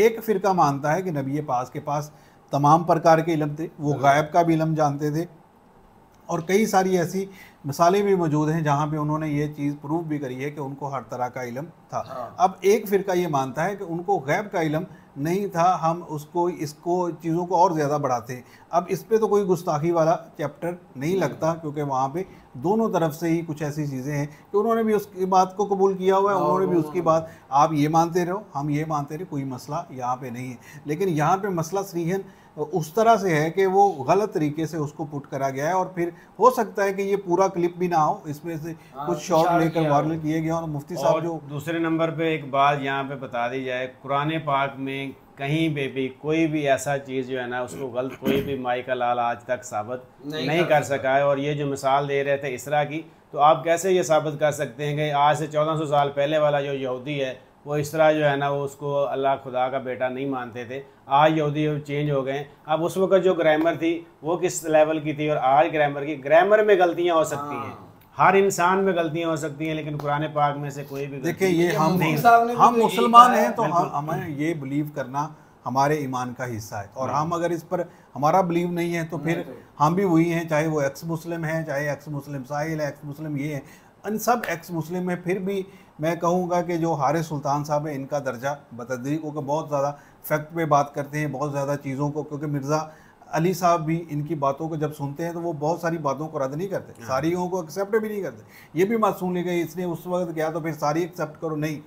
S3: एक फिरका मानता है कि नबी पास के पास तमाम प्रकार के इलम थे वो हाँ। गायब का भी इलम जानते थे और कई सारी ऐसी मिसालें भी मौजूद हैं जहाँ पे उन्होंने ये चीज़ प्रूव भी करी है कि उनको हर तरह का इलम था हाँ। अब एक फ़िरका ये मानता है कि उनको गैब का इलम नहीं था हम उसको इसको चीज़ों को और ज़्यादा बढ़ाते अब इस पर तो कोई गुस्ताखी वाला चैप्टर नहीं लगता क्योंकि वहाँ पे दोनों तरफ से ही कुछ ऐसी चीज़ें हैं कि उन्होंने भी उसकी बात को कबूल किया हुआ है हाँ, उन्होंने भी उसकी हाँ। बात आप ये मानते रहो हम ये मानते रहे कोई मसला यहाँ पे नहीं है लेकिन यहाँ पे मसला सीहन उस तरह से है कि वो गलत तरीके से उसको पुट करा गया है और फिर हो सकता है कि ये पूरा क्लिप भी ना हो इसमें से आ, हाँ, कुछ शॉर्ट लेकर वायरल किए गए और मुफ्ती साहब जो
S2: दूसरे नंबर पे एक बात यहाँ पे बता दी जाए कुरान पाक में कहीं पे भी कोई भी ऐसा चीज़ जो है ना उसको गलत कोई भी माई का लाल आज तक साबित नहीं, नहीं कर सका है और ये जो मिसाल दे रहे थे इसरा की तो आप कैसे ये साबित कर सकते हैं कि आज से 1400 साल पहले वाला जो यहूदी है वो इस तरह जो है ना वो उसको अल्लाह खुदा का बेटा नहीं मानते थे आज यहूदी चेंज हो गए अब उस वक्त जो ग्रामर थी वो किस लेवल की थी और आज ग्रामर की ग्रामर में गलतियाँ हो सकती हैं हाँ। हर इंसान में गलतियां हो सकती हैं लेकिन कुरान पाक में से कोई भी देखिए ये हम हम तो मुसलमान हैं तो हम हमें
S3: ये बिलीव करना हमारे ईमान का हिस्सा है और हम हम्म। अगर इस पर हमारा बिलीव नहीं है तो फिर तो हम भी वही हैं चाहे वो एक्स मुस्लिम हैं चाहे एक्स मुस्लिम साहिल एक्स मुस्लिम ये हैं इन सब एक्स मुस्लिम है फिर भी मैं कहूँगा कि जो हारे सुल्तान साहब हैं इनका दर्जा बतदरी को बहुत ज़्यादा फैक्ट पे बात करते हैं बहुत ज़्यादा चीज़ों को क्योंकि मिर्ज़ा अली साहब भी इनकी बातों को जब सुनते हैं तो वो बहुत सारी बातों को रद्द नहीं करते हाँ। सारी को एक्सेप्ट भी नहीं करते ये भी मत सुन ले गई इसने उस वक्त गया तो फिर सारी एक्सेप्ट करो नहीं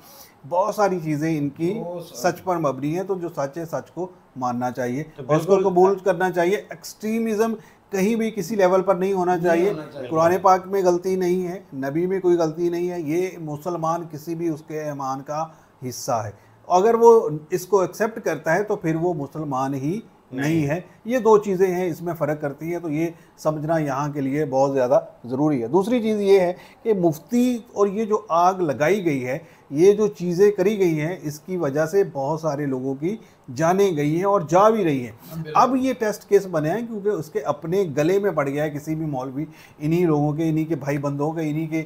S3: बहुत सारी चीज़ें इनकी सच पर मबनी है तो जो सच है सच को मानना चाहिए तो और उसको कबूल करना चाहिए एक्सट्रीमिज़म कहीं भी किसी लेवल पर नहीं होना चाहिए कुरान पाक में गलती नहीं है नबी में कोई गलती नहीं है ये मुसलमान किसी भी उसके ईमान का हिस्सा है अगर वो इसको एक्सेप्ट करता है तो फिर वो मुसलमान ही नहीं है ये दो चीज़ें हैं इसमें फ़र्क करती हैं तो ये समझना यहाँ के लिए बहुत ज़्यादा ज़रूरी है दूसरी चीज़ ये है कि मुफ्ती और ये जो आग लगाई गई है ये जो चीज़ें करी गई हैं इसकी वजह से बहुत सारे लोगों की जाने गई हैं और जा भी रही हैं अब ये टेस्ट केस बने हैं क्योंकि उसके अपने गले में पड़ गया है किसी भी मौलवी इन्हीं लोगों के इन्हीं के भाई बंधों के इन्हीं के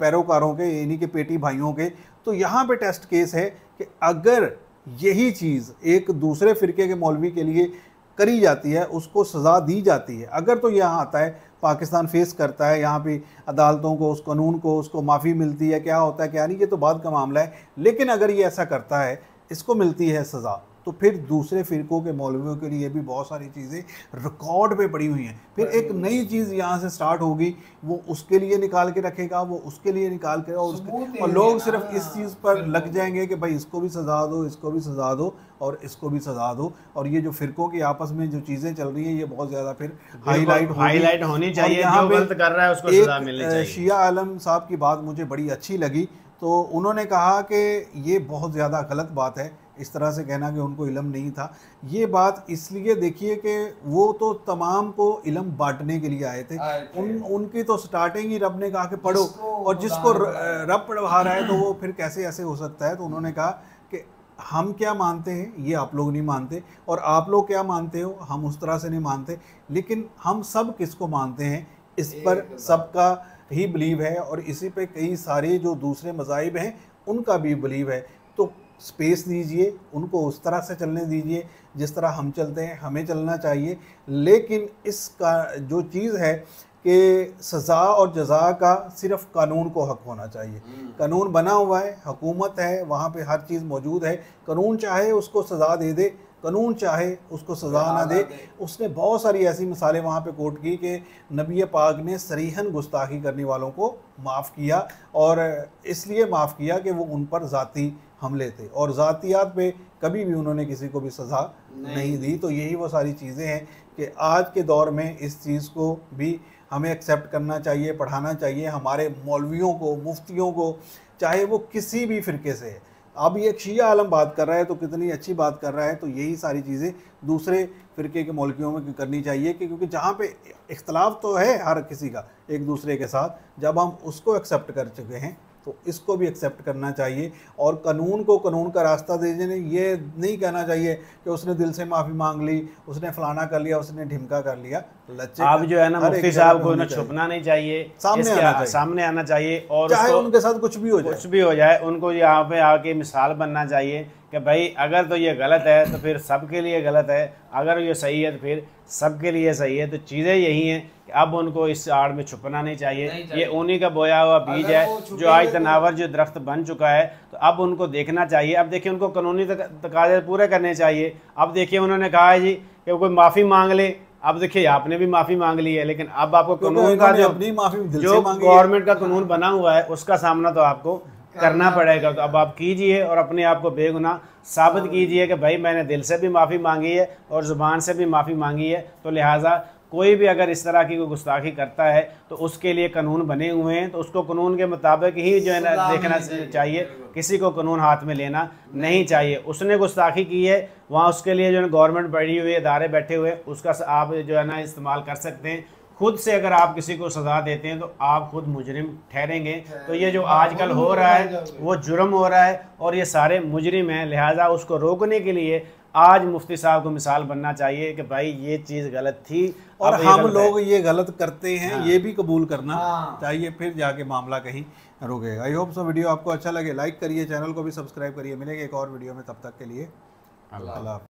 S3: पैरोकारों के इन्हीं के पेटी भाइयों के तो यहाँ पे टेस्ट केस है कि अगर यही चीज़ एक दूसरे फ़िरके के मौलवी के लिए करी जाती है उसको सज़ा दी जाती है अगर तो यहाँ आता है पाकिस्तान फेस करता है यहाँ पे अदालतों को उस कानून को उसको माफ़ी मिलती है क्या होता है क्या नहीं ये तो बाद का मामला है लेकिन अगर ये ऐसा करता है इसको मिलती है सज़ा तो फिर दूसरे फ़िरक़ों के मौलवियों के लिए भी बहुत सारी चीज़ें रिकॉर्ड पे पड़ी हुई हैं फिर एक नई चीज़ यहाँ से स्टार्ट होगी वो उसके लिए निकाल के रखेगा वो उसके लिए निकाल के और उसके और लोग सिर्फ हाँ, इस चीज़ पर लग जाएंगे कि भाई इसको भी सजा दो इसको भी सजा दो और इसको भी सजा दो और ये जो फ़िरक़ों की आपस में जो चीज़ें चल रही हैं ये बहुत ज़्यादा फिर हाईलाइट हाईलाइट होनी चाहिए जो गलत कर रहा है उसको सजा शिया आलम साहब की बात मुझे बड़ी अच्छी लगी तो उन्होंने कहा कि ये बहुत ज़्यादा गलत बात है इस तरह से कहना कि उनको इलम नहीं था ये बात इसलिए देखिए कि वो तो तमाम को इलम बांटने के लिए आए थे उन उनकी तो स्टार्टिंग ही रब ने कहा कि पढ़ो और जिसको रब पढ़वा रहा है तो वो फिर कैसे ऐसे हो सकता है तो उन्होंने कहा कि हम क्या मानते हैं ये आप लोग नहीं मानते और आप लोग क्या मानते हो हम उस तरह से नहीं मानते लेकिन हम सब किसको मानते हैं इस पर सबका ही बिलीव है और इसी पे कई सारे जो दूसरे मजाहब हैं उनका भी बिलीव है तो स्पेस दीजिए उनको उस तरह से चलने दीजिए जिस तरह हम चलते हैं हमें चलना चाहिए लेकिन इसका जो चीज़ है कि सज़ा और जजा का सिर्फ कानून को हक होना चाहिए हम्म। कानून बना हुआ है हकूमत है वहाँ पे हर चीज़ मौजूद है कानून चाहे उसको सज़ा दे दे कानून चाहे उसको सज़ा ना दे उसने बहुत सारी ऐसी मिसालें वहाँ पे कोर्ट की कि नबी पाक ने सरीहन गुस्ताखी करने वालों को माफ़ किया और इसलिए माफ़ किया कि वो उन पर ज़ाती हमले थे और ज़ातियात पे कभी भी उन्होंने किसी को भी सज़ा नहीं।, नहीं दी तो यही वो सारी चीज़ें हैं कि आज के दौर में इस चीज़ को भी हमें एक्सेप्ट करना चाहिए पढ़ाना चाहिए हमारे मौलवियों को मुफ्तियों को चाहे वो किसी भी फ़िरके से है अब ये शिया आलम बात कर रहा है तो कितनी अच्छी बात कर रहा है तो यही सारी चीज़ें दूसरे फ़िरके के मौलवियों में करनी चाहिए कि क्योंकि जहाँ पे इख्तलाफ तो है हर किसी का एक दूसरे के साथ जब हम उसको एक्सेप्ट कर चुके हैं तो इसको भी एक्सेप्ट करना चाहिए और कानून को कानून का रास्ता दे देने ये नहीं कहना चाहिए कि उसने दिल से माफ़ी मांग ली उसने फलाना कर लिया उसने ढिमका कर लिया लच्चे आप जो है ना मुफ्ती साहब को ना छुपना
S2: नहीं चाहिए सामने आना चाहिए सामने आना चाहिए और चाहे उनके साथ कुछ भी हो जाए कुछ भी हो जाए उनको यहाँ पे आके मिसाल बनना चाहिए कि भाई अगर तो ये गलत है तो फिर सबके लिए गलत है अगर ये सही है तो फिर सबके लिए सही है तो चीज़ें यही हैं कि अब उनको इस आड़ में छुपना नहीं चाहिए, नहीं चाहिए। ये उन्हीं का बोया हुआ बीज है जो आज तो- तनावर जो दरख्त बन चुका है तो अब उनको देखना चाहिए अब देखिए उनको कानूनी तकाजे पूरे करने चाहिए अब देखिए उन्होंने कहा है जी कि कोई माफ़ी मांग ले अब देखिए आपने भी माफी मांग ली है लेकिन अब आपको कानून का जो
S3: जो गवर्नमेंट
S2: का कानून बना हुआ है उसका सामना तो आपको करना पड़ेगा तो अब आप कीजिए और अपने आप को बेगुनाह साबित कीजिए कि भाई मैंने दिल से भी माफ़ी मांगी है और ज़ुबान से भी माफ़ी मांगी है तो लिहाजा कोई भी अगर इस तरह की कोई गुस्ताखी करता है तो उसके लिए कानून बने हुए हैं तो उसको कानून के मुताबिक ही जो है ना देखना चाहिए किसी को कानून हाथ में लेना नहीं चाहिए उसने गुस्ताखी की है वहाँ उसके लिए जो है गवर्नमेंट बढ़ी हुई इदारे बैठे हुए उसका आप जो है ना इस्तेमाल कर सकते हैं खुद से अगर आप किसी को सज़ा देते हैं तो आप खुद मुजरिम ठहरेंगे तो ये जो हाँ, आजकल हो रहा है वो जुर्म हो रहा है और ये सारे मुजरिम हैं लिहाजा उसको रोकने के लिए आज मुफ्ती साहब को मिसाल बनना चाहिए कि भाई ये चीज़ गलत थी
S3: और हम लोग ये गलत करते हैं हाँ। ये भी कबूल करना हाँ। चाहिए फिर जाके मामला कहीं रुकेगा आई होप सो वीडियो आपको अच्छा लगे लाइक करिए चैनल को भी सब्सक्राइब करिए मिलेंगे एक और वीडियो में तब तक के लिए अल्लाह